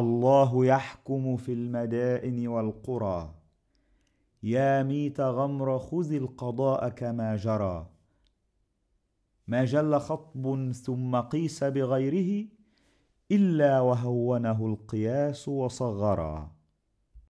الله يحكم في المدائن والقرى يا ميت غمر خذ القضاء كما جرى ما جل خطب ثم قيس بغيره الا وهونه القياس وصغرا